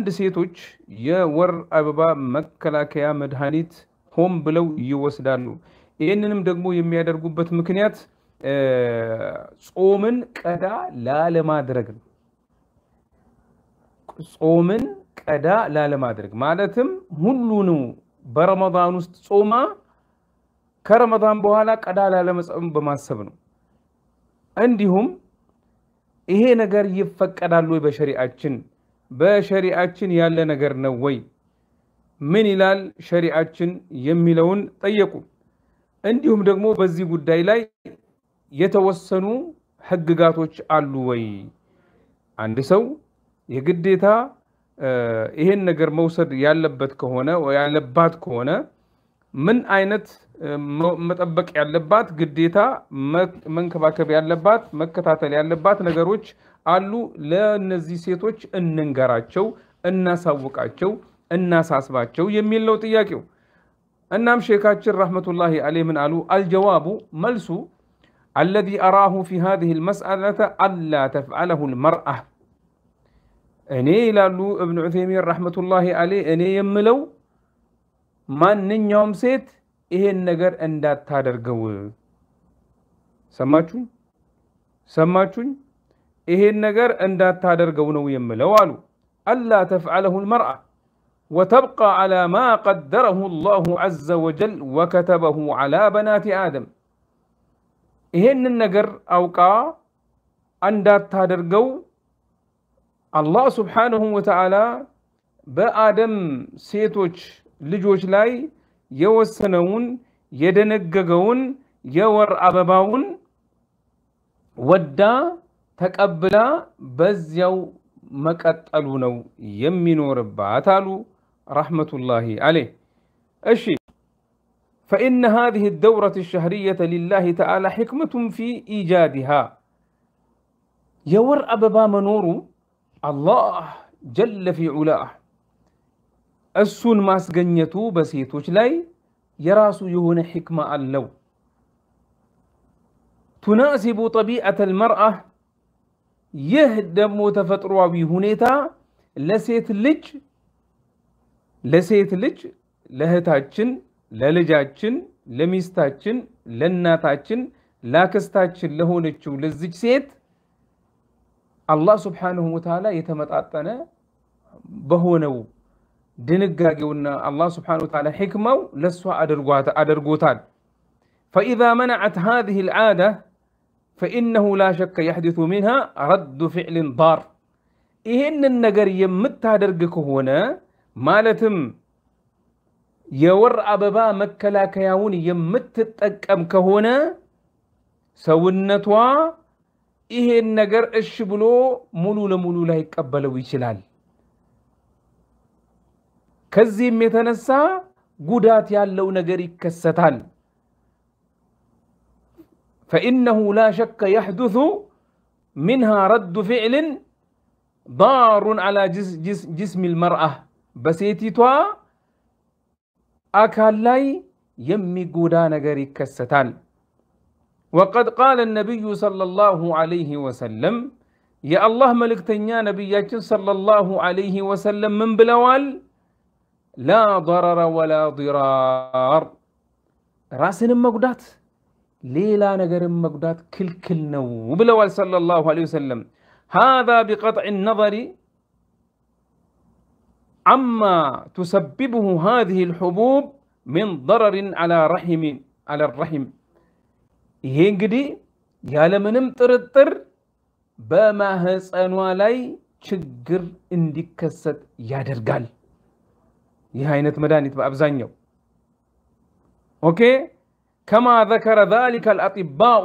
አንዳንድ ሴቶች የወር አበባ መከላከያ መድኃኒት ሆም ብለው ይወስዳሉ። ይህንንም ደግሞ የሚያደርጉበት ምክንያት ጾምን ቀዳ ላለማድረግ ነው። ጾምን ቀዳ ላለማድረግ ማለትም ሁሉን በረመዳን ውስጥ ጾማ ከረመዳን በኋላ ቀዳ ላለመጾም በማሰብ ነው። እንዲሁም ይሄ ነገር ይፈቀዳሉ በሸሪአችን በሸሪዓችን ያለ ነገር ነው ወይ? ምን ይላል ሸሪዓችን የሚለውን ጠየቁ። እንዲሁም ደግሞ በዚህ ጉዳይ ላይ የተወሰኑ ህግጋቶች አሉ ወይ? አንድ ሰው የግዴታ ይሄን ነገር መውሰድ ያለበት ከሆነ ያለባት ከሆነ ምን አይነት መጠበቅ ያለባት ግዴታ፣ መንከባከብ ያለባት፣ መከታተል ያለባት ነገሮች አሉ። ለእነዚህ ሴቶች እንንገራቸው፣ እናሳውቃቸው፣ እናሳስባቸው የሚል ነው ጥያቄው። እናም ሼካችን ረሕመቱላሂ አሌ ምን አሉ? አልጀዋቡ መልሱ አለዚ አራሁ ፊ ሃዚሂ ልመስአለተ አላ ተፍዓለሁ ልመርአ እኔ ይላሉ እብን ዑሰይሚን ረሕመቱላሂ አሌ እኔ የምለው ማንኛውም ሴት ይሄን ነገር እንዳታደርገው። ሰማችሁኝ? ሰማችሁኝ? ይሄን ነገር እንዳታደርገው ነው የምለው አሉ። አላ ተፍዓለሁ ልመርአ ወተብቃ ዓላ ማ ቀደረሁ አላሁ ዐዘ ወጀል ወከተበሁ ዓላ በናቲ አደም። ይሄንን ነገር አውቃ እንዳታደርገው አላህ ስብሓንሁ ወተዓላ በአደም ሴቶች ልጆች ላይ የወሰነውን የደነገገውን የወር አበባውን ወዳ تقبلا بزيو مقتلو نو يمينور باتالو رحمة الله عليه أشي فإن هذه الدورة الشهرية لله تعالى حكمة في إيجادها يور أببا منور الله جل في علاه السون ماس قنيتو بسيتوش لاي يراسو يهون حكمة اللو تناسب طبيعة المرأة يه دمو تفطروا بي هنيتا لسيت لج لسيت لج لهتاچن للجاچن لميستاچن لناتاچن لاكستاچن لهونچو لزج سيت الله سبحانه وتعالى يتمطاطنا بهونو دنغاغيونا الله سبحانه وتعالى حكمه لسوا ادرغوات ادرغوتال فاذا منعت هذه العاده فإنه لا شك يحدث منها رد فعل ضار إهن النقر يمتها درقك هنا مالتم يور أببا مكة لا كياون يمت تتأكم كهونا سو النتوى إيه النقر الشبلو ملو لملو لا يكبل ويشلال كزي متنسى قدات يالو نقر يكستان فإنه لا شك يحدث منها رد فعل ضار على جس جس جسم المرأة بسيتي توا أكالاي يمي قودان غريك كستان وقد قال النبي صلى الله عليه وسلم يا الله ملك تنيا نبي صلى الله عليه وسلم من بلوال لا ضرر ولا ضرار راسن مقدات ليلا نجر مقدات كل كل نو صلى الله عليه وسلم هذا بقطع النظر عما تسببه هذه الحبوب من ضرر على رحم على الرحم ينقدي يا لمن امطرطر بما حصنوا انوالي شجر اندي كسد يا درغال يا عينت مدانيت بابزانيو اوكي كما ذكر ذلك الأطباء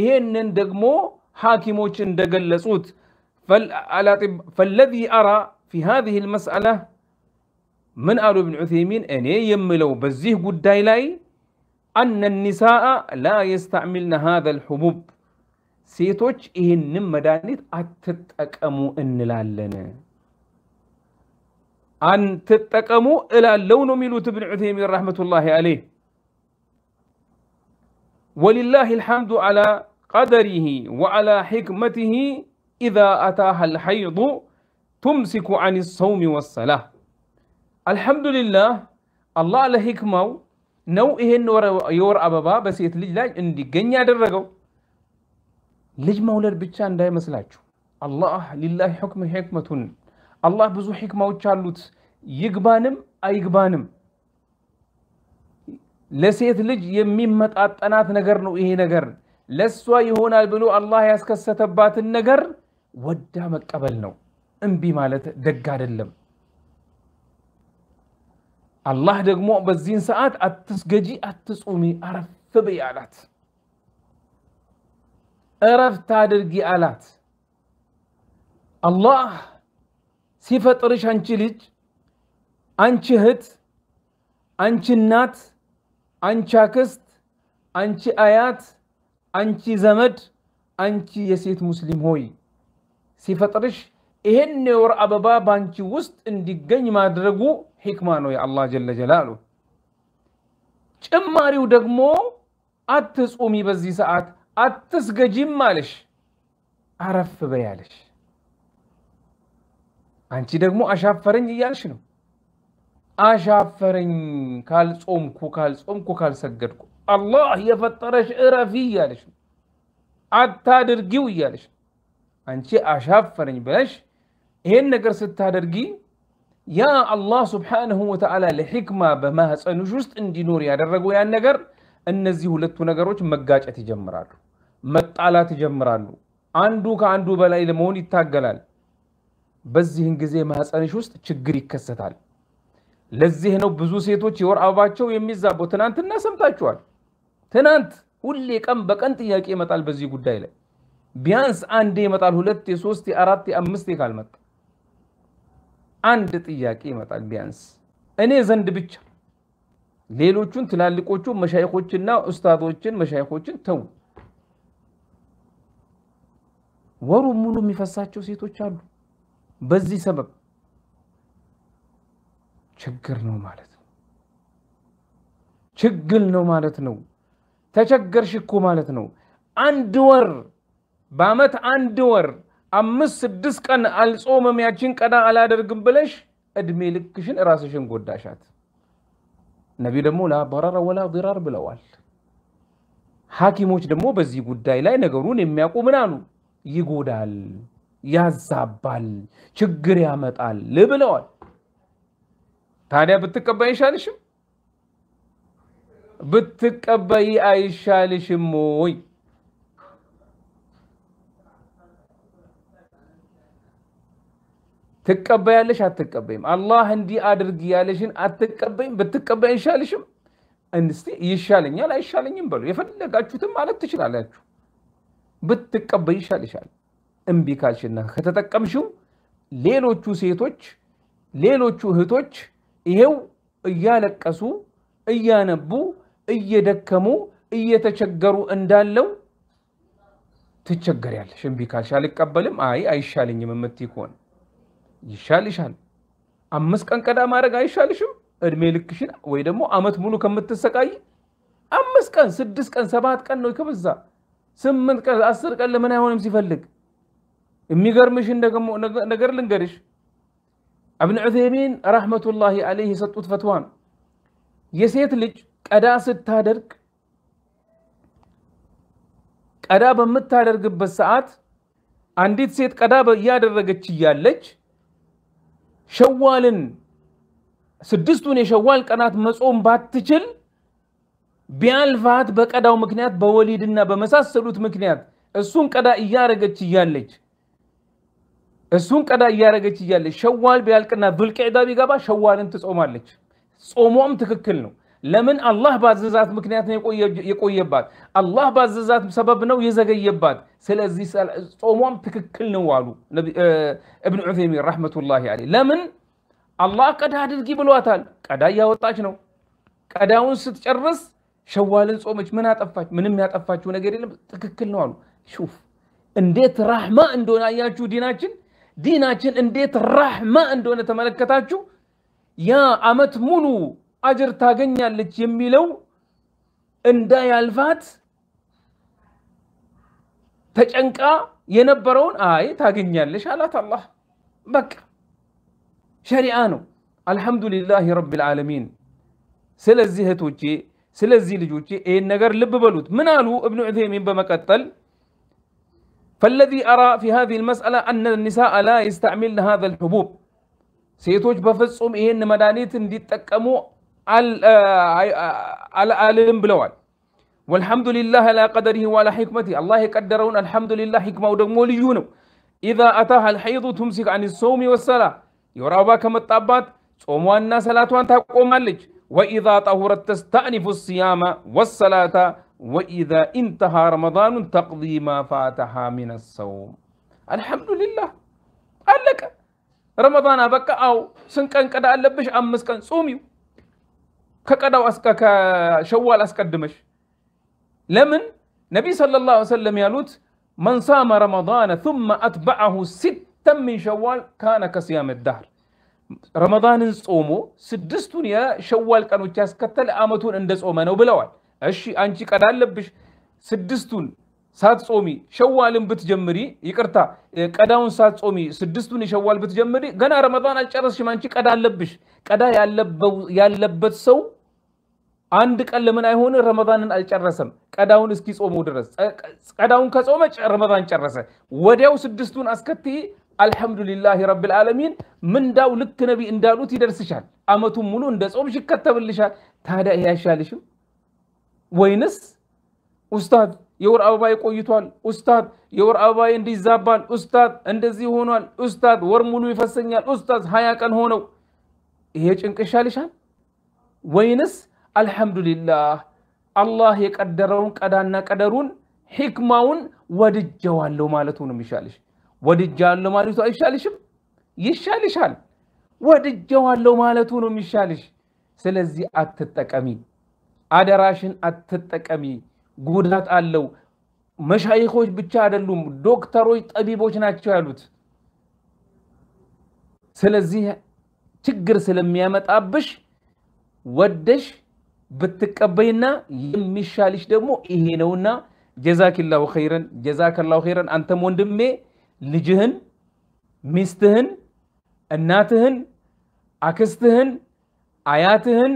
إن دقمو حاكمو چندق اللسوت فالأطب... فالذي أرى في هذه المسألة من أرو بن عثيمين أن يملو بزيه قد أن النساء لا يستعملن هذا الحبوب سيتوش إهن مدانيت أتتأكأمو إن لالنا أن تتأكأمو إلى اللون ميلوت بن عثيمين رحمة الله عليه ولله الحمد على قدره وعلى حكمته إذا أتاها الحيض تمسك عن الصوم والصلاة الحمد لله الله على حكمه نو إهن يور أبابا بس يتلج لاج اندي جنيا درغو لج مولر بيتشان داي الله لله حكم حكمة الله بزو حكمة وچالوت يقبانم أي يقبانم ለሴት ልጅ የሚመጣጠናት ነገር ነው። ይሄ ነገር ለእሷ ይሆናል ብሎ አላህ ያስከሰተባትን ነገር ወዳ መቀበል ነው። እምቢ ማለት ደግ አይደለም። አላህ ደግሞ በዚህን ሰዓት አትስገጂ፣ አትጹሚ፣ አረፍ በይ አላት። እረፍት አድርጊ አላት። አላህ ሲፈጥርሽ አንቺ ልጅ፣ አንቺ እህት፣ አንቺ እናት አንቺ አክስት፣ አንቺ አያት፣ አንቺ ዘመድ፣ አንቺ የሴት ሙስሊም ሆይ ሲፈጥርሽ ይሄን የወር አበባ በአንቺ ውስጥ እንዲገኝ ማድረጉ ሂክማ ነው የአላህ ጀለ ጀላሉ። ጭማሪው ደግሞ አትጹሚ በዚህ ሰዓት አትስገጂም አለሽ፣ አረፍ በያለሽ። አንቺ ደግሞ አሻፈረኝ እያልሽ ነው። አሻፈረኝ ካልጾምኩ ካልጾምኩ ካልሰገድኩ አላህ የፈጠረሽ እረፊ እያለሽ ነው። አታድርጊው እያለሽ ነው። አንቺ አሻፈረኝ ብለሽ ይሄን ነገር ስታደርጊ ያ አላህ ስብሓንሁ ወተዓላ ለሕክማ በማህፀንሽ ውስጥ እንዲኖር ያደረገው ያን ነገር እነዚህ ሁለቱ ነገሮች መጋጨት ይጀምራሉ፣ መጣላት ይጀምራሉ። አንዱ ከአንዱ በላይ ለመሆን ይታገላል። በዚህን ጊዜ ማህፀንሽ ውስጥ ችግር ይከሰታል። ለዚህ ነው ብዙ ሴቶች የወር አበባቸው የሚዛበው። ትናንትና ሰምታችኋል። ትናንት ሁሌ ቀን በቀን ጥያቄ ይመጣል በዚህ ጉዳይ ላይ ቢያንስ አንዴ ይመጣል። ሁለት አራት፣ የአራት ካል ካልመጣ አንድ ጥያቄ ይመጣል ቢያንስ እኔ ዘንድ ብቻ። ሌሎቹን ትላልቆቹ መሻይኮችና ኡስታዞችን መሻይኮችን ተው። ወሩ ሙሉ የሚፈሳቸው ሴቶች አሉ በዚህ ሰበብ ችግር ነው ማለት ነው። ችግር ነው ማለት ነው። ተቸገርሽ እኮ ማለት ነው። አንድ ወር በአመት አንድ ወር አምስት ስድስት ቀን አልጾምም ያችን ቀና አላደርግም ብለሽ እድሜ ልክሽን ራስሽን ጎዳሻት። ነቢ ደግሞ ላ በረረ ወላ ዲራር ብለዋል። ሐኪሞች ደግሞ በዚህ ጉዳይ ላይ ነገሩን የሚያውቁ ምን አሉ? ይጎዳል፣ ያዛባል፣ ችግር ያመጣል ብለዋል። ታዲያ ብትቀበይ አይሻልሽም? ብትቀበይ አይሻልሽም ወይ? ትቀበያለሽ አትቀበይም? አላህ እንዲህ አድርግ ያለሽን አትቀበይም? ብትቀበይ አይሻልሽም? እንስቲ ይሻለኛል አይሻለኝም በሉ። የፈለጋችሁትም ማለት ትችላላችሁ። ብትቀበይ ይሻልሻል። እምቢ ካልሽና ከተጠቀምሽው ሌሎቹ ሴቶች ሌሎቹ እህቶች ይሄው እያለቀሱ እያነቡ እየደከሙ እየተቸገሩ እንዳለው ትቸገሪያለሽ። እምቢ ካልሽ አልቀበልም፣ አይ አይሻልኝም የምትይ ከሆነ ይሻልሻል። አምስት ቀን ቀዳ ማድረግ አይሻልሽም? እድሜ ልክሽን ወይ ደግሞ አመት ሙሉ ከምትሰቃይ አምስት ቀን፣ ስድስት ቀን፣ ሰባት ቀን ነው ከበዛ ስምንት ቀን፣ አስር ቀን ለምን አይሆንም ሲፈልግ። የሚገርምሽ ነገር ልንገርሽ እብን ዑቴይሚን ረህመቱላሂ አለይህ የሰጡት ፈትዋ ነው። የሴት ልጅ ቀዳ ስታደርግ ቀዳ በምታደርግበት ሰዓት አንዲት ሴት ቀዳ እያደረገች እያለች ሸዋልን ስድስቱን የሸዋል ቀናት መጾም ባትችል ቢያልፋት በቀዳው ምክንያት በወሊድና በመሳሰሉት ምክንያት እሱን ቀዳ እያደረገች እያለች እሱን ቀዳ እያደረገች እያለች ሸዋል ቢያልቅና ዙልቅዕዳ ቢገባ ሸዋልን ትጾማለች። ጾሟም ትክክል ነው። ለምን አላህ ባዘዛት ምክንያት ነው የቆየባት። አላህ ባዘዛት ሰበብ ነው የዘገየባት። ስለዚህ ጾሟም ትክክል ነው አሉ እብን ዑሰይሚን ረሕመቱላሂ ዐለይህ። ለምን አላህ ቀዳ አድርጊ ብሏታል። ቀዳ እያወጣች ነው። ቀዳውን ስትጨርስ ሸዋልን ጾመች። ምን አጠፋች? ምንም ያጠፋችው ነገር የለም። ትክክል ነው አሉ። ሹፍ እንዴት ራህማ እንደሆነ አያችሁ ዲናችን ዲናችን እንዴት ራህማ እንደሆነ ተመለከታችሁ። ያ አመት ሙሉ አጅር ታገኛለች የሚለው እንዳያልፋት ተጨንቃ የነበረውን አይ ታገኛለሽ አላት አላህ። በቃ ሸሪአ ነው። አልሐምዱሊላህ ረቢል ዓለሚን። ስለዚህ እህቶቼ፣ ስለዚህ ልጆቼ ይህን ነገር ልብ በሉት። ምን አሉ እብኑ ዑተይሚን በመቀጠል فالذي أرى في هذه المسألة أن النساء لا يستعملن هذا الحبوب سيتوج بفصوم إيه إن مدانيت دي تكمو على آه آه, آه، والحمد لله على قدره وعلى حكمته الله يقدرون الحمد لله حكمة ودمولي إذا أتاها الحيض تمسك عن الصوم والصلاة يرابا كما الطابات صوموا الناس لا تقوم وإذا طهرت تستأنف الصيام والصلاة وإذا انتهى رمضان تقضي ما فاتها من الصوم الحمد لله قال لك رمضان أبقى أو سنكن كدا ألبش أمس كان صوميو ككذا وأسك كشوال أسكدمش لمن نبي صلى الله عليه وسلم يالوت من صام رمضان ثم أتبعه ستا من شوال كان كصيام الدهر رمضان صومو سدستون يا شوال كانوا تاسكتل آمتون اندس صومنا بلوال እሺ አንቺ ቀዳለብሽ አለብሽ ስድስቱን ሳትጾሚ ሸዋልን ብትጀምሪ፣ ይቅርታ ቀዳውን ሳትጾሚ ስድስቱን የሸዋል ብትጀምሪ ገና ረመዳን አልጨረስሽም። አንቺ ቀዳ አለብሽ። ቀዳ ያለበት ሰው አንድ ቀን ለምን አይሆን? ረመዳንን አልጨረሰም። ቀዳውን እስኪ ጾመው ድረስ ቀዳውን ከጾመ ረመዳን ጨረሰ። ወዲያው ስድስቱን አስከትይ። አልሐምዱሊላህ ረብል ዓለሚን ምንዳው ልክ ነቢ እንዳሉት ይደርስሻል። አመቱን ሙሉ እንደ ጾምሽ ይከተብልሻል። ታዲያ ይሄ አይሻልሽም? ወይንስ ኡስታድ የወር አበባ ቆይቷል፣ ኡስታድ የወር አበባዬ እንዲዛባል ይዛባል፣ ኡስታድ እንደዚህ ሆኗል፣ ኡስታድ ወር ሙሉ ይፈሰኛል፣ ኡስታዝ ሀያ ቀን ሆነው ይሄ ጭንቅ ይሻልሻል ወይንስ አልሐምዱሊላህ አላህ የቀደረውን ቀዳና ቀደሩን ሂክማውን ወድጀዋለሁ ማለቱ ነው የሚሻልሽ። ወድጃለሁ ማለቱ አይሻልሽም? ይሻልሻል። ወድጀዋለሁ ማለቱ ነው የሚሻልሽ። ስለዚህ አትጠቀሚ። አደራሽን አትጠቀሚ፣ ጉዳት አለው። መሻይኮች ብቻ አይደሉም፣ ዶክተሮች፣ ጠቢቦች ናቸው ያሉት። ስለዚህ ችግር ስለሚያመጣብሽ ወደሽ ብትቀበይና የሚሻልሽ ደግሞ ይሄ ነውና ጀዛኪላሁ ኸይረን ጀዛከላሁ ኸይረን። አንተም ወንድሜ ልጅህን፣ ሚስትህን፣ እናትህን፣ አክስትህን፣ አያትህን፣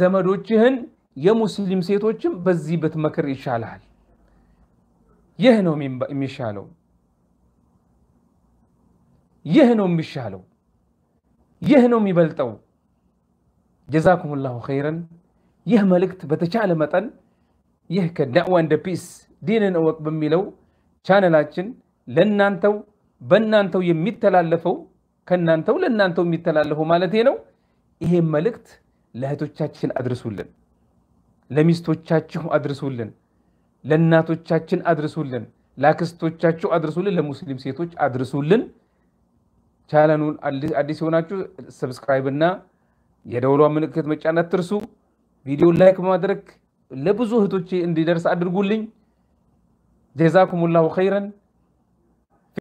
ዘመዶችህን የሙስሊም ሴቶችም በዚህ ብትመክር ይሻልሃል። ይህ ነው የሚሻለው፣ ይህ ነው የሚሻለው፣ ይህ ነው የሚበልጠው። ጀዛኩም ላሁ ኸይረን። ይህ መልእክት በተቻለ መጠን ይህ ከዳዕዋ እንደ ፒስ ዲንን እወቅ በሚለው ቻነላችን ለእናንተው በእናንተው የሚተላለፈው ከእናንተው ለእናንተው የሚተላለፈው ማለት ነው። ይሄ መልእክት ለእህቶቻችን አድርሱልን። ለሚስቶቻችሁ አድርሱልን፣ ለእናቶቻችን አድርሱልን፣ ለአክስቶቻችሁ አድርሱልን፣ ለሙስሊም ሴቶች አድርሱልን። ቻለኑን አዲስ የሆናችሁ ሰብስክራይብ እና የደውሏ ምልክት መጫን አትርሱ። ቪዲዮ ላይክ በማድረግ ለብዙ እህቶቼ እንዲደርስ አድርጉልኝ። ጀዛኩሙላሁ ኸይረን